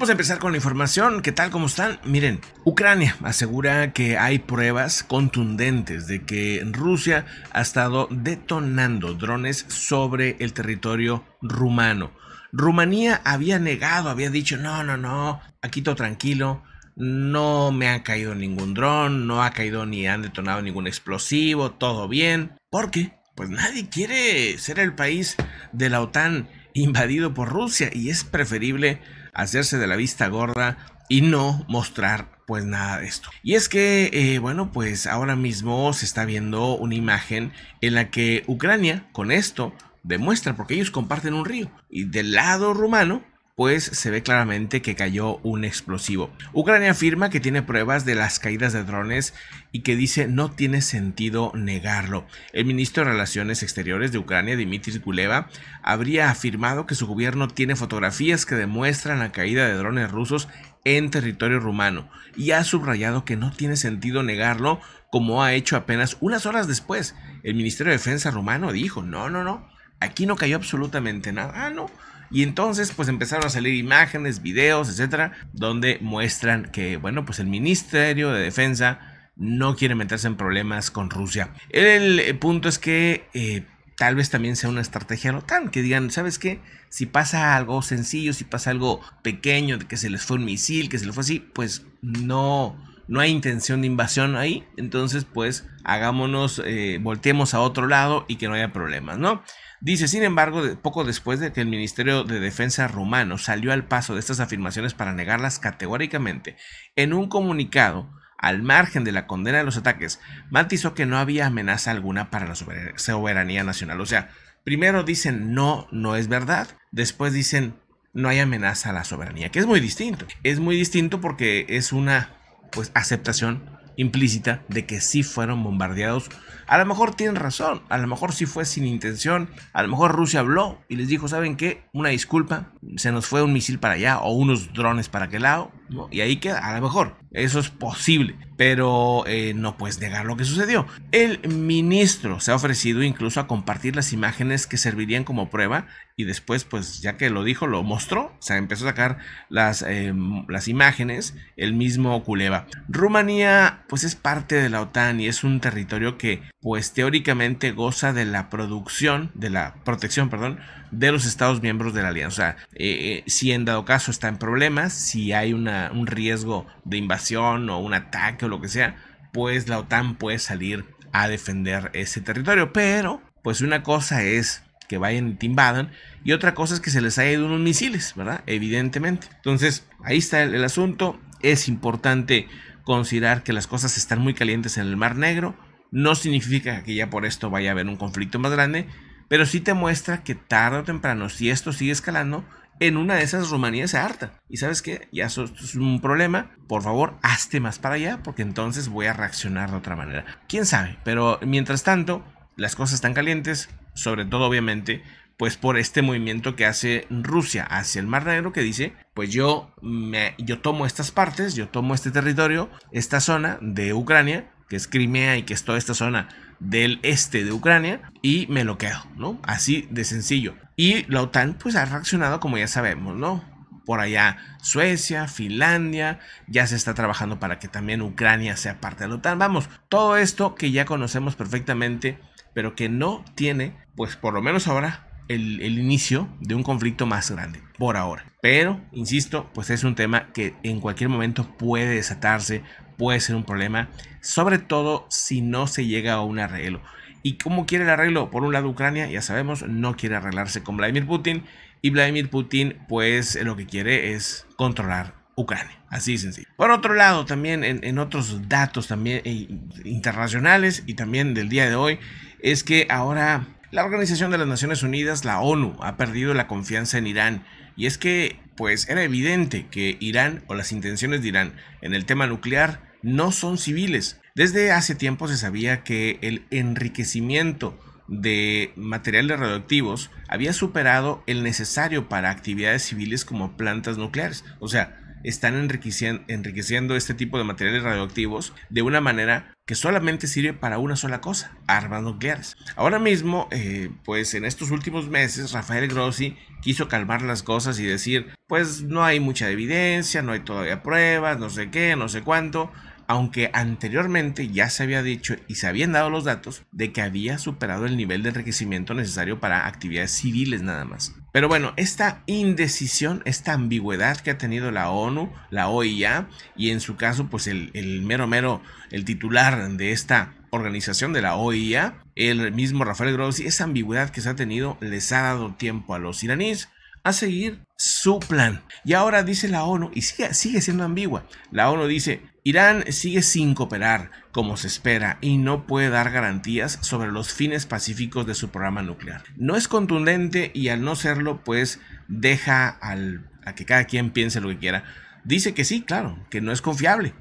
Vamos a empezar con la información. ¿Qué tal? ¿Cómo están? Miren, Ucrania asegura que hay pruebas contundentes de que Rusia ha estado detonando drones sobre el territorio rumano. Rumanía había negado, había dicho, no, no, no, aquí todo tranquilo, no me ha caído ningún dron, no ha caído ni han detonado ningún explosivo, todo bien. ¿Por qué? Pues nadie quiere ser el país de la OTAN invadido por Rusia y es preferible hacerse de la vista gorda y no mostrar pues nada de esto. Y es que, eh, bueno, pues ahora mismo se está viendo una imagen en la que Ucrania con esto demuestra, porque ellos comparten un río, y del lado rumano pues se ve claramente que cayó un explosivo. Ucrania afirma que tiene pruebas de las caídas de drones y que dice no tiene sentido negarlo. El ministro de Relaciones Exteriores de Ucrania, Dmitry Kuleva, habría afirmado que su gobierno tiene fotografías que demuestran la caída de drones rusos en territorio rumano y ha subrayado que no tiene sentido negarlo como ha hecho apenas unas horas después. El Ministerio de Defensa rumano dijo, no, no, no, aquí no cayó absolutamente nada. Ah, no, y entonces pues empezaron a salir imágenes, videos, etcétera, donde muestran que, bueno, pues el Ministerio de Defensa no quiere meterse en problemas con Rusia. El eh, punto es que... Eh, tal vez también sea una estrategia no tan que digan, ¿sabes qué? Si pasa algo sencillo, si pasa algo pequeño, de que se les fue un misil, que se les fue así, pues no, no hay intención de invasión ahí, entonces pues hagámonos, eh, volteemos a otro lado y que no haya problemas, ¿no? Dice, sin embargo, poco después de que el Ministerio de Defensa rumano salió al paso de estas afirmaciones para negarlas categóricamente, en un comunicado, al margen de la condena de los ataques, matizó que no había amenaza alguna para la soberanía nacional. O sea, primero dicen no, no es verdad, después dicen no hay amenaza a la soberanía, que es muy distinto. Es muy distinto porque es una pues aceptación implícita de que sí fueron bombardeados a lo mejor tienen razón, a lo mejor sí fue sin intención, a lo mejor Rusia habló y les dijo, ¿saben qué? Una disculpa, se nos fue un misil para allá o unos drones para aquel lado, y ahí queda, a lo mejor, eso es posible, pero eh, no puedes negar lo que sucedió. El ministro se ha ofrecido incluso a compartir las imágenes que servirían como prueba y después, pues ya que lo dijo, lo mostró, o sea, empezó a sacar las, em, las imágenes, el mismo Culeva. Rumanía, pues es parte de la OTAN y es un territorio que pues teóricamente goza de la producción, de la protección, perdón, de los Estados miembros de la alianza. sea, eh, eh, si en dado caso está en problemas, si hay una, un riesgo de invasión o un ataque o lo que sea, pues la OTAN puede salir a defender ese territorio. Pero, pues una cosa es que vayan y te invadan y otra cosa es que se les haya ido unos misiles, ¿verdad? Evidentemente. Entonces, ahí está el asunto. Es importante considerar que las cosas están muy calientes en el Mar Negro no significa que ya por esto vaya a haber un conflicto más grande, pero sí te muestra que tarde o temprano, si esto sigue escalando, en una de esas Rumanías se harta. Y sabes qué, ya eso es un problema, por favor, hazte más para allá, porque entonces voy a reaccionar de otra manera. ¿Quién sabe? Pero mientras tanto, las cosas están calientes, sobre todo obviamente, pues por este movimiento que hace Rusia hacia el Mar Negro, que dice, pues yo, me, yo tomo estas partes, yo tomo este territorio, esta zona de Ucrania, que es Crimea y que es toda esta zona del este de Ucrania y me lo quedo, ¿no? Así de sencillo. Y la OTAN pues ha reaccionado como ya sabemos, ¿no? Por allá Suecia, Finlandia, ya se está trabajando para que también Ucrania sea parte de la OTAN. Vamos, todo esto que ya conocemos perfectamente, pero que no tiene, pues por lo menos ahora, el, el, inicio de un conflicto más grande, por ahora. Pero, insisto, pues es un tema que en cualquier momento puede desatarse, puede ser un problema, sobre todo si no se llega a un arreglo. ¿Y cómo quiere el arreglo? Por un lado, Ucrania, ya sabemos, no quiere arreglarse con Vladimir Putin. Y Vladimir Putin, pues lo que quiere es controlar Ucrania. Así de sencillo. Por otro lado, también en, otros datos también eh, internacionales y también del día de hoy, es que ahora la Organización de las Naciones Unidas, la ONU, ha perdido la confianza en Irán. Y es que, pues, era evidente que Irán o las intenciones de Irán en el tema nuclear no son civiles. Desde hace tiempo se sabía que el enriquecimiento de materiales radioactivos había superado el necesario para actividades civiles como plantas nucleares. O sea, están enriqueciendo, este tipo de materiales radioactivos de una manera que solamente sirve para una sola cosa, armas nucleares. Ahora mismo, eh, pues en estos últimos meses, Rafael Grossi quiso calmar las cosas y decir, pues no hay mucha evidencia, no hay todavía pruebas, no sé qué, no sé cuánto aunque anteriormente ya se había dicho y se habían dado los datos de que había superado el nivel de enriquecimiento necesario para actividades civiles nada más. Pero bueno, esta indecisión, esta ambigüedad que ha tenido la ONU, la OIA y en su caso pues el, mero mero, el titular de esta organización de la OIA, el mismo Rafael Grossi, esa ambigüedad que se ha tenido les ha dado tiempo a los iraníes a seguir su plan. Y ahora dice la ONU, y sigue, sigue siendo ambigua, la ONU dice, Irán sigue sin cooperar, como se espera, y no puede dar garantías sobre los fines pacíficos de su programa nuclear. No es contundente y al no serlo, pues deja al, a que cada quien piense lo que quiera. Dice que sí, claro, que no es confiable.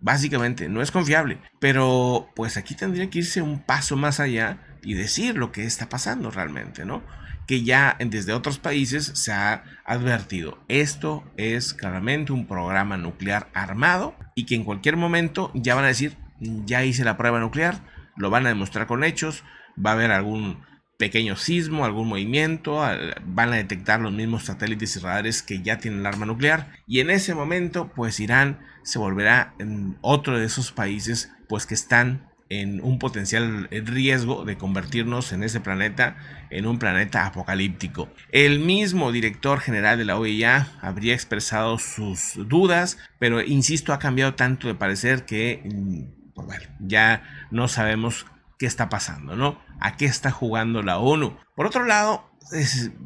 Básicamente, no es confiable. Pero pues aquí tendría que irse un paso más allá y decir lo que está pasando realmente, ¿no? que ya desde otros países se ha advertido. Esto es claramente un programa nuclear armado y que en cualquier momento ya van a decir, ya hice la prueba nuclear, lo van a demostrar con hechos, va a haber algún pequeño sismo, algún movimiento, van a detectar los mismos satélites y radares que ya tienen el arma nuclear y en ese momento pues Irán se volverá en otro de esos países pues que están en un potencial riesgo de convertirnos en ese planeta en un planeta apocalíptico. El mismo director general de la OEA habría expresado sus dudas, pero insisto, ha cambiado tanto de parecer que mm, pues ya no sabemos qué está pasando, ¿no? ¿A qué está jugando la ONU? Por otro lado,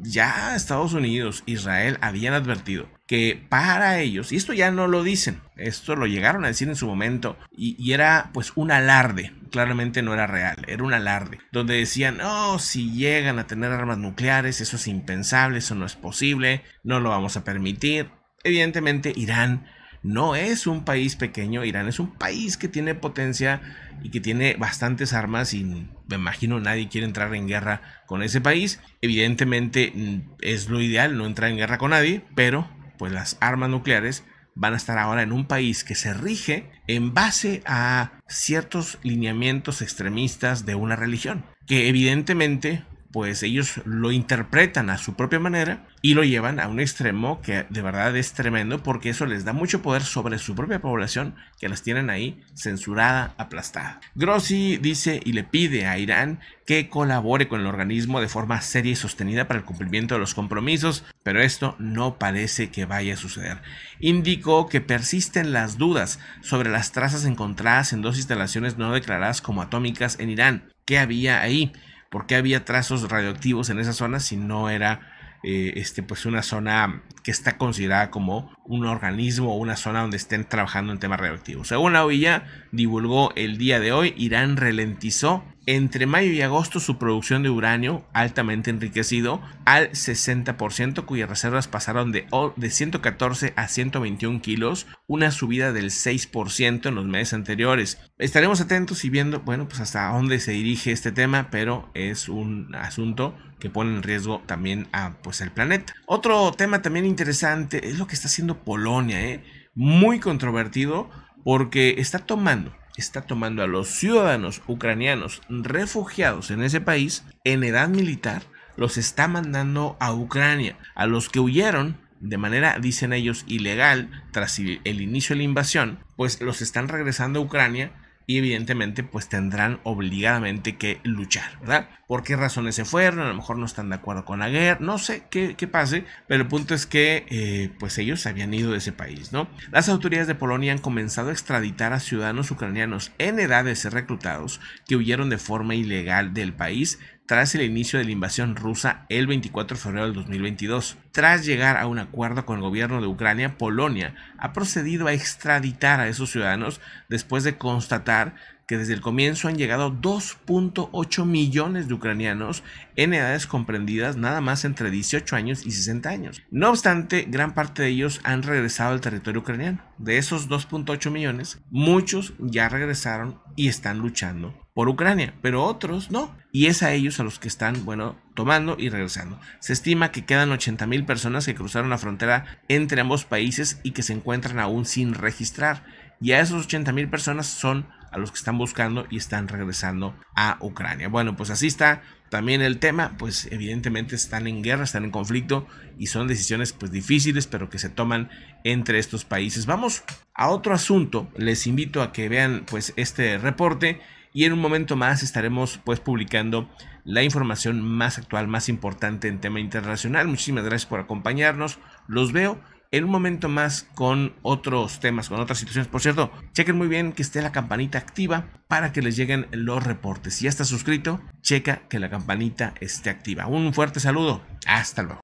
ya Estados Unidos, Israel habían advertido que para ellos, y esto ya no lo dicen, esto lo llegaron a decir en su momento, y, y era pues un alarde, claramente no era real, era un alarde, donde decían, oh, si llegan a tener armas nucleares, eso es impensable, eso no es posible, no lo vamos a permitir. Evidentemente Irán no es un país pequeño, Irán es un país que tiene potencia y que tiene bastantes armas y me imagino nadie quiere entrar en guerra con ese país. Evidentemente mm, es lo ideal no entrar en guerra con nadie, pero pues las armas nucleares van a estar ahora en un país que se rige en base a ciertos lineamientos extremistas de una religión, que evidentemente pues ellos lo interpretan a su propia manera y lo llevan a un extremo que de verdad es tremendo porque eso les da mucho poder sobre su propia población que las tienen ahí censurada, aplastada. Grossi dice y le pide a Irán que colabore con el organismo de forma seria y sostenida para el cumplimiento de los compromisos, pero esto no parece que vaya a suceder. Indicó que persisten las dudas sobre las trazas encontradas en dos instalaciones no declaradas como atómicas en Irán. ¿Qué había ahí? por qué había trazos radioactivos en esa zona si no era eh, este, pues una zona que está considerada como un organismo o una zona donde estén trabajando en temas radioactivos. Según la OIA, divulgó el día de hoy, Irán ralentizó entre mayo y agosto su producción de uranio altamente enriquecido al 60%, cuyas reservas pasaron de, 114 a 121 kilos, una subida del 6% en los meses anteriores. Estaremos atentos y viendo, bueno, pues hasta dónde se dirige este tema, pero es un asunto que pone en riesgo también a pues el planeta. Otro tema también interesante es lo que está haciendo Polonia, ¿eh? muy controvertido porque está tomando, está tomando a los ciudadanos ucranianos refugiados en ese país en edad militar, los está mandando a Ucrania, a los que huyeron de manera, dicen ellos, ilegal tras el inicio de la invasión, pues los están regresando a Ucrania y evidentemente pues tendrán obligadamente que luchar, ¿verdad? ¿Por qué razones se fueron? A lo mejor no están de acuerdo con la guerra, no sé qué, qué pase, pero el punto es que eh, pues ellos habían ido de ese país, ¿no? Las autoridades de Polonia han comenzado a extraditar a ciudadanos ucranianos en edad de ser reclutados que huyeron de forma ilegal del país tras el inicio de la invasión rusa el 24 de febrero del 2022. Tras llegar a un acuerdo con el gobierno de Ucrania, Polonia ha procedido a extraditar a esos ciudadanos después de constatar que desde el comienzo han llegado 2.8 millones de ucranianos en edades comprendidas nada más entre 18 años y 60 años. No obstante, gran parte de ellos han regresado al territorio ucraniano. De esos 2.8 millones, muchos ya regresaron y están luchando por Ucrania, pero otros no. Y es a ellos a los que están, bueno, tomando y regresando. Se estima que quedan 80.000 personas que cruzaron la frontera entre ambos países y que se encuentran aún sin registrar. Y a esos 80 mil personas son a los que están buscando y están regresando a Ucrania. Bueno, pues así está también el tema, pues evidentemente están en guerra, están en conflicto y son decisiones pues difíciles, pero que se toman entre estos países. Vamos a otro asunto, les invito a que vean pues este reporte y en un momento más estaremos pues publicando la información más actual, más importante en tema internacional. Muchísimas gracias por acompañarnos. Los veo en un momento más con otros temas, con otras situaciones. Por cierto, chequen muy bien que esté la campanita activa para que les lleguen los reportes. Si ya estás suscrito, checa que la campanita esté activa. Un fuerte saludo. Hasta luego.